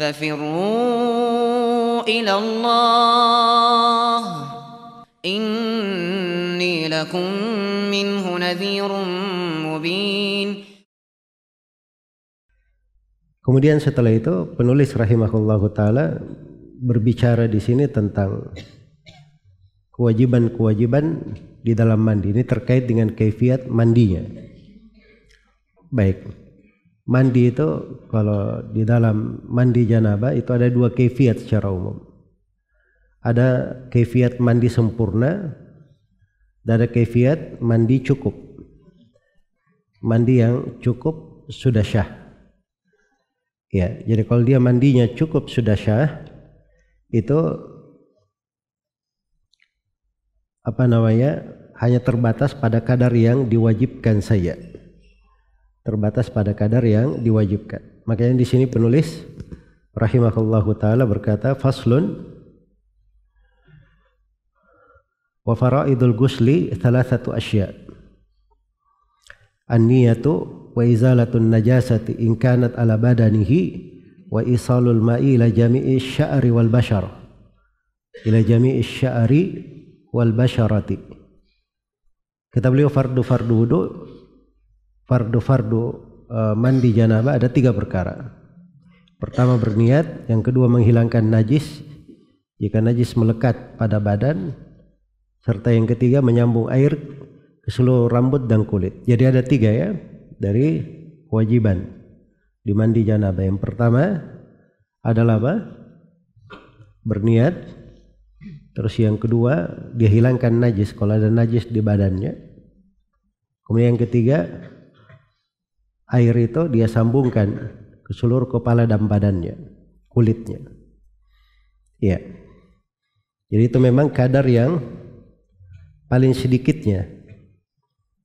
ففروا إلى الله إني لكم منه نذير مبين Kemudian setelah itu penulis rahimahullahu taala berbicara di sini tentang kewajiban-kewajiban di dalam mandi. Ini terkait dengan kefiat mandinya. Baik mandi itu kalau di dalam mandi janabah itu ada dua kefiat secara umum. Ada kefiat mandi sempurna dan ada kefiat mandi cukup. Mandi yang cukup sudah syah. Ya, jadi kalau dia mandinya cukup sudah syah itu apa namanya? hanya terbatas pada kadar yang diwajibkan saja terbatas pada kadar yang diwajibkan. Makanya di sini penulis rahimahullahu taala berkata faslun wa faraidul ghusli thalathatu asya. An-niyatu wa izalatun najasati in kanat ala badanihi wa isalul ma'i ila jami'i sya'ri wal bashar ila jami'i sya'ri wal basharati. Kata beliau fardu fardu wudu fardu-fardu e, mandi janabah ada tiga perkara. Pertama berniat, yang kedua menghilangkan najis jika najis melekat pada badan, serta yang ketiga menyambung air ke seluruh rambut dan kulit. Jadi ada tiga ya dari kewajiban di mandi janabah. Yang pertama adalah apa? Berniat. Terus yang kedua dihilangkan najis kalau ada najis di badannya. Kemudian yang ketiga air itu dia sambungkan ke seluruh kepala dan badannya, kulitnya. Ya. Jadi itu memang kadar yang paling sedikitnya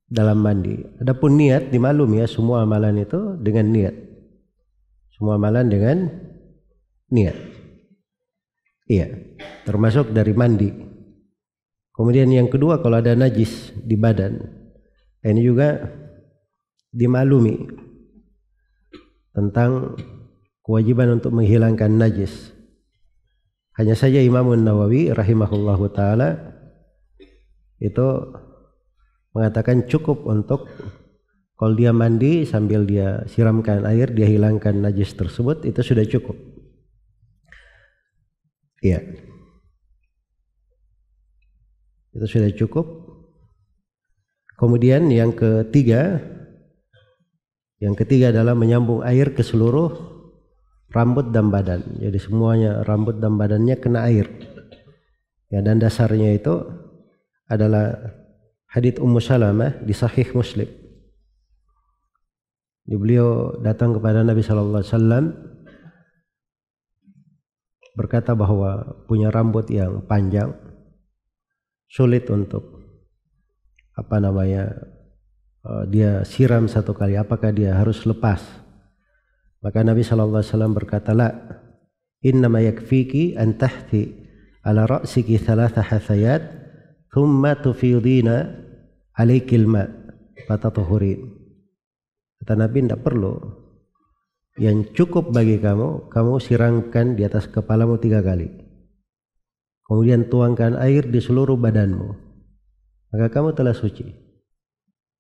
dalam mandi. Adapun niat dimaklum ya semua amalan itu dengan niat. Semua amalan dengan niat. Iya, termasuk dari mandi. Kemudian yang kedua kalau ada najis di badan. Ini juga dimaklumi tentang kewajiban untuk menghilangkan najis. Hanya saja Imam Nawawi rahimahullah taala itu mengatakan cukup untuk kalau dia mandi sambil dia siramkan air, dia hilangkan najis tersebut, itu sudah cukup. Iya. Itu sudah cukup. Kemudian yang ketiga, yang ketiga adalah menyambung air ke seluruh rambut dan badan. Jadi semuanya rambut dan badannya kena air. Ya, dan dasarnya itu adalah hadits Ummu Salamah di Sahih Muslim. Di beliau datang kepada Nabi sallallahu alaihi wasallam berkata bahwa punya rambut yang panjang sulit untuk apa namanya Eh, dia siram satu kali apakah dia harus lepas maka Nabi sallallahu alaihi wasallam berkata la inna ma yakfiki an tahti ala ra'siki thalatha hathayat thumma tufidina alaikil ma fatatuhurin kata Nabi tidak perlu yang cukup bagi kamu kamu siramkan di atas kepalamu tiga kali kemudian tuangkan air di seluruh badanmu maka kamu telah suci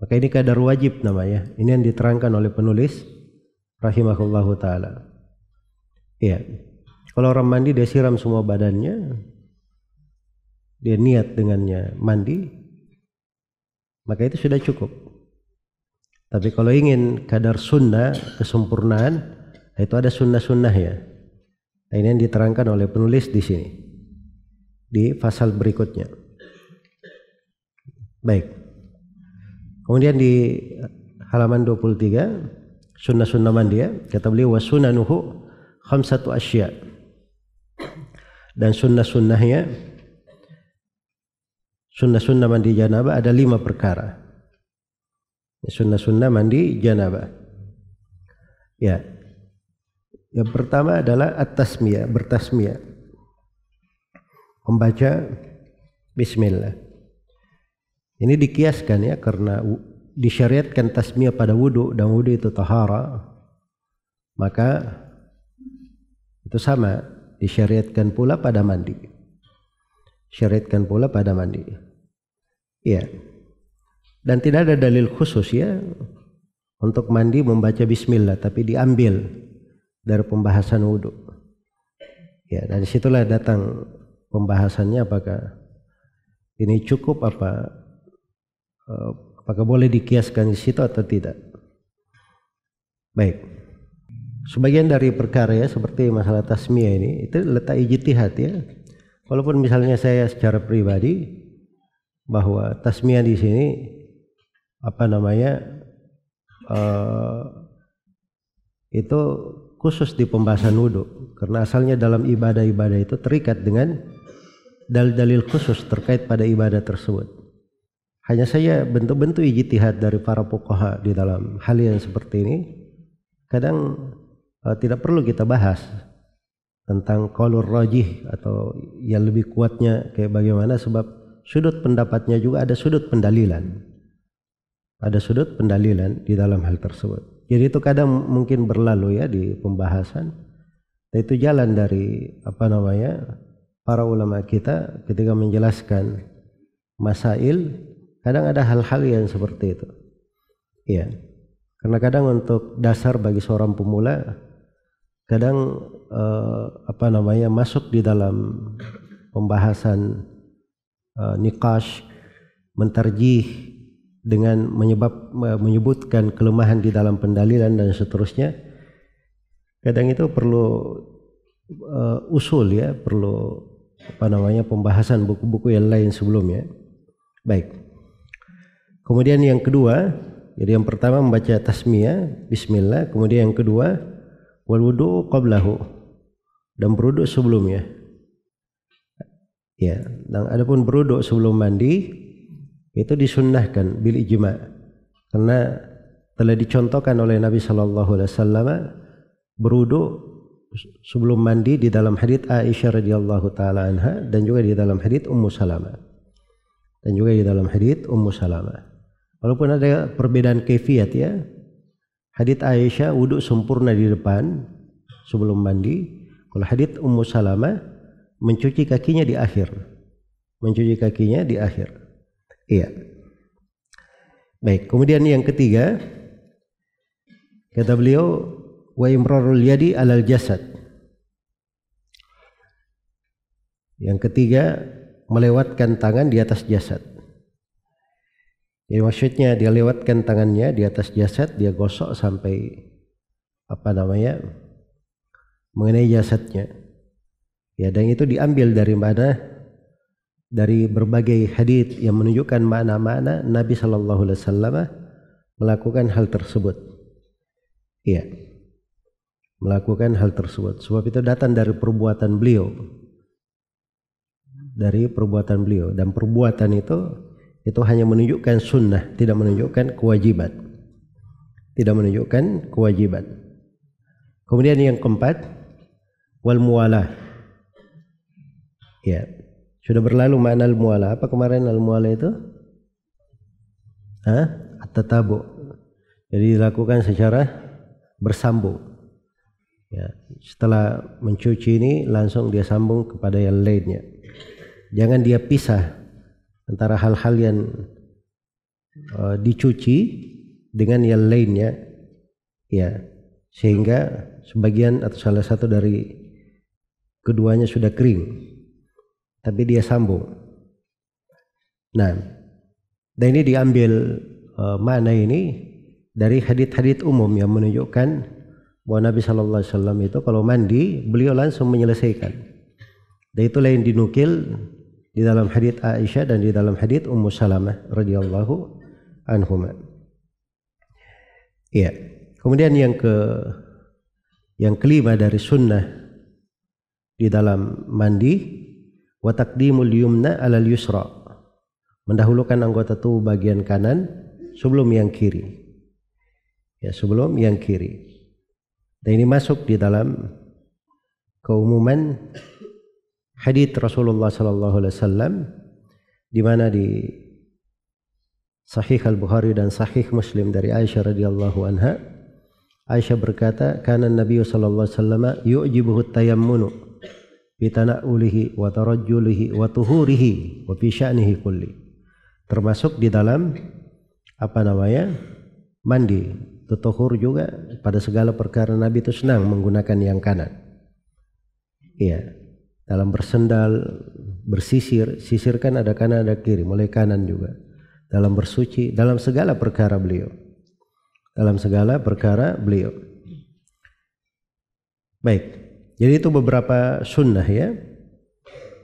maka ini kadar wajib namanya. Ini yang diterangkan oleh penulis rahimahullahu taala. Iya. Kalau orang mandi dia siram semua badannya. Dia niat dengannya mandi. Maka itu sudah cukup. Tapi kalau ingin kadar sunnah, kesempurnaan, itu ada sunnah sunnah ya. Nah, ini yang diterangkan oleh penulis di sini. Di pasal berikutnya. Baik. Kemudian di halaman 23 sunnah-sunnah mandi ya kata beliau ham khamsatu asya dan sunnah-sunnahnya sunnah-sunnah mandi janabah ada lima perkara ya, sunnah-sunnah mandi janabah ya yang pertama adalah at-tasmiyah bertasmiyah membaca bismillah ini dikiaskan ya karena disyariatkan tasmiyah pada wudhu dan wudhu itu tahara maka itu sama disyariatkan pula pada mandi syariatkan pula pada mandi ya dan tidak ada dalil khusus ya untuk mandi membaca bismillah tapi diambil dari pembahasan wudhu ya dan disitulah datang pembahasannya apakah ini cukup apa Eh, apakah boleh dikiaskan di situ atau tidak? Baik. Sebagian dari perkara ya seperti masalah tasmiyah ini itu letak ijtihad ya. Walaupun misalnya saya secara pribadi bahwa tasmiyah di sini apa namanya uh, itu khusus di pembahasan wudhu karena asalnya dalam ibadah-ibadah itu terikat dengan dalil-dalil khusus terkait pada ibadah tersebut. Hanya saya bentuk-bentuk ijtihad dari para pokoha di dalam hal yang seperti ini kadang uh, tidak perlu kita bahas tentang kolur rojih atau yang lebih kuatnya kayak bagaimana sebab sudut pendapatnya juga ada sudut pendalilan ada sudut pendalilan di dalam hal tersebut jadi itu kadang mungkin berlalu ya di pembahasan itu jalan dari apa namanya para ulama kita ketika menjelaskan masail Kadang ada hal-hal yang seperti itu. ya Karena kadang untuk dasar bagi seorang pemula kadang eh, apa namanya masuk di dalam pembahasan eh, nikash menterjih dengan menyebab eh, menyebutkan kelemahan di dalam pendalilan dan seterusnya kadang itu perlu uh, usul ya perlu apa namanya pembahasan buku-buku yang lain sebelumnya baik Kemudian yang kedua, jadi yang pertama membaca tasmiyah, bismillah, kemudian yang kedua wal wudu qablahu dan berwudu sebelumnya. Ya, dan adapun berwudu sebelum mandi itu disunnahkan bil ijma karena telah dicontohkan oleh Nabi sallallahu alaihi wasallam berwudu sebelum mandi di dalam hadits Aisyah radhiyallahu taala anha dan juga di dalam hadits Ummu Salamah dan juga di dalam hadits Ummu Salamah Walaupun ada perbedaan kefiat ya. Hadit Aisyah wudhu sempurna di depan sebelum mandi. Kalau hadit Ummu Salama mencuci kakinya di akhir. Mencuci kakinya di akhir. Iya. Baik, kemudian yang ketiga kata beliau wa imrarul yadi alal jasad. Yang ketiga melewatkan tangan di atas jasad. Jadi ya, maksudnya dia lewatkan tangannya di atas jasad, dia gosok sampai apa namanya mengenai jasadnya. Ya dan itu diambil dari mana? Dari berbagai hadis yang menunjukkan mana mana Nabi Shallallahu Alaihi Wasallam melakukan hal tersebut. Iya, melakukan hal tersebut. Sebab itu datang dari perbuatan beliau, dari perbuatan beliau dan perbuatan itu itu hanya menunjukkan sunnah, tidak menunjukkan kewajiban. Tidak menunjukkan kewajiban. Kemudian yang keempat, wal mualah. Ya, sudah berlalu makna al mualah. Apa kemarin al mualah itu? Hah? At-tatabu. Jadi dilakukan secara bersambung. Ya, setelah mencuci ini langsung dia sambung kepada yang lainnya. Jangan dia pisah antara hal-hal yang uh, dicuci dengan yang lainnya ya sehingga sebagian atau salah satu dari keduanya sudah kering tapi dia sambung nah dan ini diambil uh, eh, mana ini dari hadit-hadit umum yang menunjukkan bahwa Nabi Shallallahu Alaihi Wasallam itu kalau mandi beliau langsung menyelesaikan dan itulah yang dinukil di dalam hadits Aisyah dan di dalam hadits Ummu Salamah radhiyallahu anhuma. ya Kemudian yang ke yang kelima dari sunnah di dalam mandi wa taqdimul yumna alal yusra. Mendahulukan anggota tubuh bagian kanan sebelum yang kiri. Ya, sebelum yang kiri. Dan ini masuk di dalam keumuman hadis Rasulullah sallallahu alaihi wasallam di mana di Sahih Al-Bukhari dan Sahih Muslim dari Aisyah radhiyallahu anha Aisyah berkata kana Nabi sallallahu alaihi wasallam yu'jibuhu tayammunu bi tana'ulihi wa tarajjulihi wa tuhurihi wa fi sya'nihi kulli termasuk di dalam apa namanya mandi tutuhur juga pada segala perkara Nabi itu senang menggunakan yang kanan iya dalam bersendal, bersisir, sisir kan ada kanan ada kiri, mulai kanan juga. Dalam bersuci, dalam segala perkara beliau. Dalam segala perkara beliau. Baik, jadi itu beberapa sunnah ya.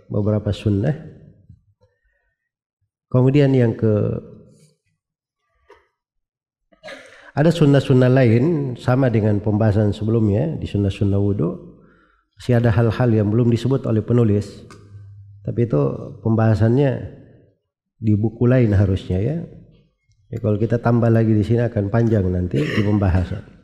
Beberapa sunnah. Kemudian yang ke ada sunnah-sunnah lain sama dengan pembahasan sebelumnya di sunnah-sunnah wudhu masih ada hal-hal yang belum disebut oleh penulis tapi itu pembahasannya di buku lain harusnya ya. ya kalau kita tambah lagi di sini akan panjang nanti di pembahasan